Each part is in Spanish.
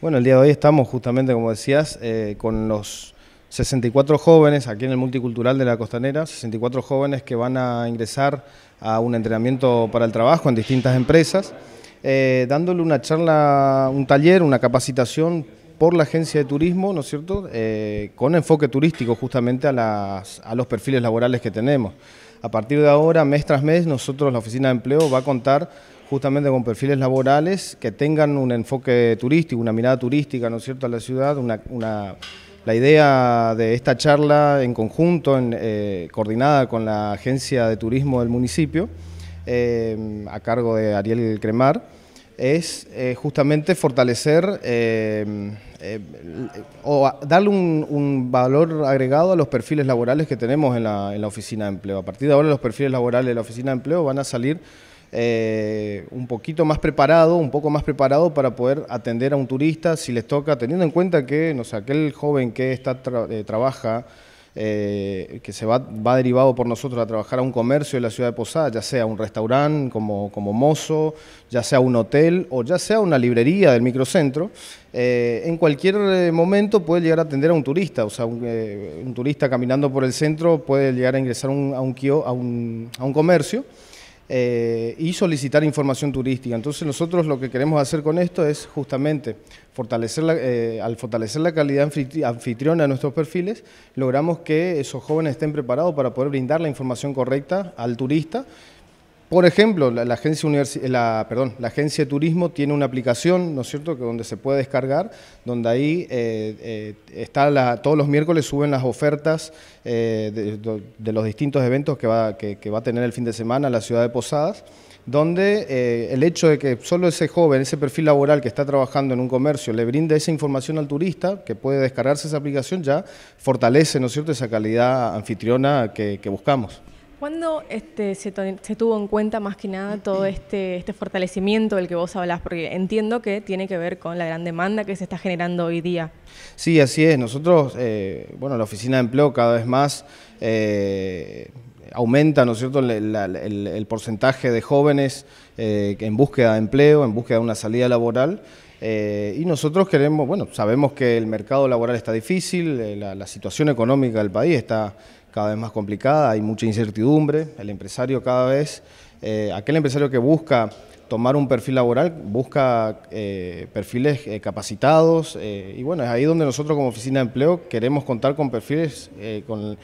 Bueno, el día de hoy estamos justamente, como decías, eh, con los 64 jóvenes aquí en el Multicultural de la Costanera, 64 jóvenes que van a ingresar a un entrenamiento para el trabajo en distintas empresas, eh, dándole una charla, un taller, una capacitación por la agencia de turismo, ¿no es cierto?, eh, con enfoque turístico justamente a, a los perfiles laborales que tenemos. A partir de ahora, mes tras mes, nosotros, la Oficina de Empleo, va a contar justamente con perfiles laborales que tengan un enfoque turístico, una mirada turística, ¿no es cierto?, a la ciudad, la idea de esta charla en conjunto, eh, coordinada con la Agencia de Turismo del municipio, eh, a cargo de Ariel Cremar, es eh, justamente fortalecer o darle un, valor agregado a los perfiles laborales que tenemos en la Oficina de Empleo. A partir de ahora los perfiles laborales de la Oficina de Empleo van a salir eh, un poquito más preparado, un poco más preparado para poder atender a un turista si les toca, teniendo en cuenta que, aquel joven que está eh, trabaja, eh, que se va, derivado por nosotros a trabajar a un comercio de la ciudad de Posada, ya sea un restaurante como, como mozo, ya sea un hotel o ya sea una librería del microcentro, en cualquier momento puede llegar a atender a un turista, o sea, un, turista caminando por el centro puede llegar a ingresar a, un, a un comercio eh, y solicitar información turística. Entonces nosotros lo que queremos hacer con esto es justamente fortalecer eh, al fortalecer la calidad anfitriona de nuestros perfiles, logramos que esos jóvenes estén preparados para poder brindar la información correcta al turista por ejemplo, la, agencia de turismo tiene una aplicación, ¿no es cierto?, que donde se puede descargar, donde ahí eh, eh, está todos los miércoles suben las ofertas eh, de, los distintos eventos que va, a tener el fin de semana la ciudad de Posadas donde el hecho de que solo ese joven, ese perfil laboral que está trabajando en un comercio, le brinde esa información al turista, que puede descargarse esa aplicación, ya fortalece, ¿no es cierto?, esa calidad anfitriona que buscamos. ¿Cuándo este, se, tuvo en cuenta más que nada todo este, este, fortalecimiento del que vos hablás? Porque entiendo que tiene que ver con la gran demanda que se está generando hoy día. Sí, así es. Nosotros, eh, bueno, la oficina de empleo cada vez más eh, aumenta, ¿no es cierto?, el, porcentaje de jóvenes eh, en búsqueda de empleo, en búsqueda de una salida laboral. y nosotros queremos, bueno, sabemos que el mercado laboral está difícil, la, la, situación económica del país está cada vez más complicada, hay mucha incertidumbre, el empresario cada vez, eh, aquel empresario que busca tomar un perfil laboral, busca eh, perfiles eh, capacitados y bueno, es ahí donde nosotros como oficina de empleo queremos contar con perfiles con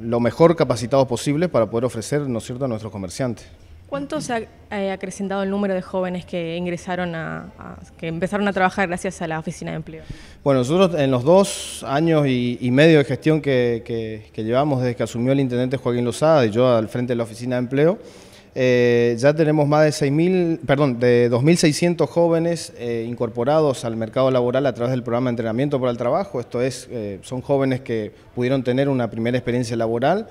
lo mejor capacitados posible para poder ofrecer, ¿no es cierto?, a nuestros comerciantes. ¿Cuánto se ha eh, acrecentado el número de jóvenes que ingresaron a, que empezaron a trabajar gracias a la oficina de empleo? Bueno, nosotros en los dos años y, medio de gestión que, llevamos desde que asumió el intendente Joaquín Lozada y yo al frente de la oficina de empleo, eh, ya tenemos más de 6.000, perdón, de 2.600 jóvenes eh, incorporados al mercado laboral a través del programa de entrenamiento para el trabajo. Esto es, son jóvenes que pudieron tener una primera experiencia laboral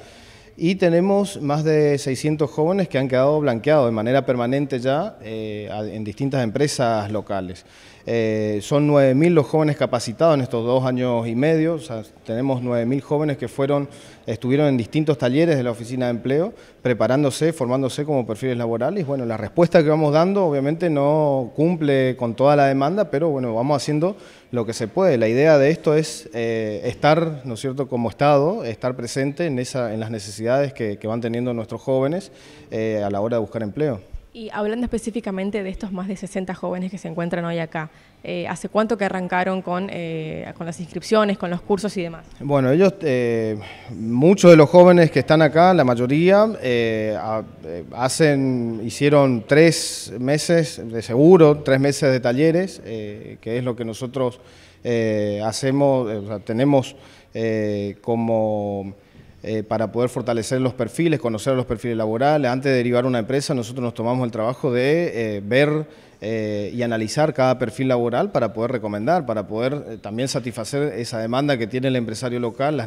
y tenemos más de 600 jóvenes que han quedado blanqueados de manera permanente ya eh, en distintas empresas locales. Eh, son 9.000 los jóvenes capacitados en estos dos años y medio, o sea, tenemos 9.000 jóvenes que fueron, estuvieron en distintos talleres de la Oficina de Empleo, preparándose, formándose como perfiles laborales. Bueno, la respuesta que vamos dando obviamente no cumple con toda la demanda, pero bueno, vamos haciendo lo que se puede. La idea de esto es eh, estar, ¿no es cierto?, como Estado, estar presente en, esa, en las necesidades que, van teniendo nuestros jóvenes eh, a la hora de buscar empleo. Y hablando específicamente de estos más de 60 jóvenes que se encuentran hoy acá, eh, ¿hace cuánto que arrancaron eh, con, las inscripciones, con los cursos y demás? Bueno, ellos, muchos de los jóvenes que están acá, la mayoría, hacen, hicieron tres meses de seguro, tres meses de talleres, que es lo que nosotros hacemos, o sea, tenemos como eh, para poder fortalecer los perfiles, conocer los perfiles laborales. Antes de derivar una empresa, nosotros nos tomamos el trabajo de eh, ver eh, y analizar cada perfil laboral para poder recomendar, para poder eh, también satisfacer esa demanda que tiene el empresario local, la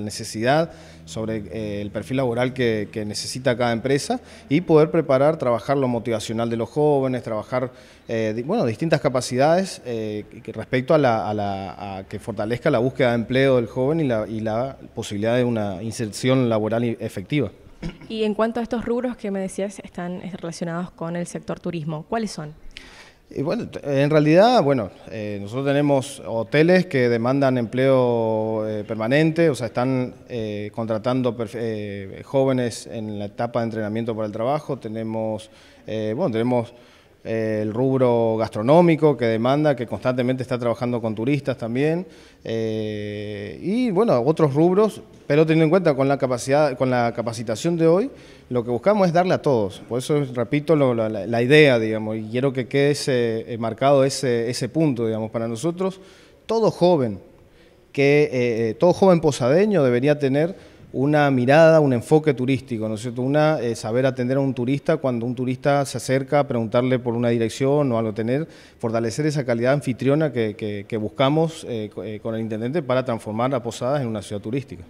necesidad sobre eh, el perfil laboral que, necesita cada empresa y poder preparar, trabajar lo motivacional de los jóvenes, trabajar bueno, distintas capacidades respecto a, la, que fortalezca la búsqueda de empleo del joven y la, y la posibilidad de una inserción laboral efectiva. Y en cuanto a estos rubros que me decías están relacionados con el sector turismo, ¿cuáles son? Y bueno, en realidad, bueno, eh, nosotros tenemos hoteles que demandan empleo eh, permanente, o sea, están eh, contratando jóvenes en la etapa de entrenamiento para el trabajo. Tenemos, bueno, tenemos eh, el rubro gastronómico que demanda, que constantemente está trabajando con turistas también, eh, y bueno, otros rubros, pero teniendo en cuenta con la capacidad, con la capacitación de hoy, lo que buscamos es darle a todos. Por eso repito la, idea, digamos, y quiero que quede eh, marcado ese, ese punto, digamos, para nosotros, todo joven, que todo joven posadeño debería tener una mirada, un enfoque turístico, ¿no es cierto? Una, eh, saber atender a un turista cuando un turista se acerca a preguntarle por una dirección o algo tener, fortalecer esa calidad anfitriona que, buscamos eh, eh, con el intendente para transformar la Posadas en una ciudad turística.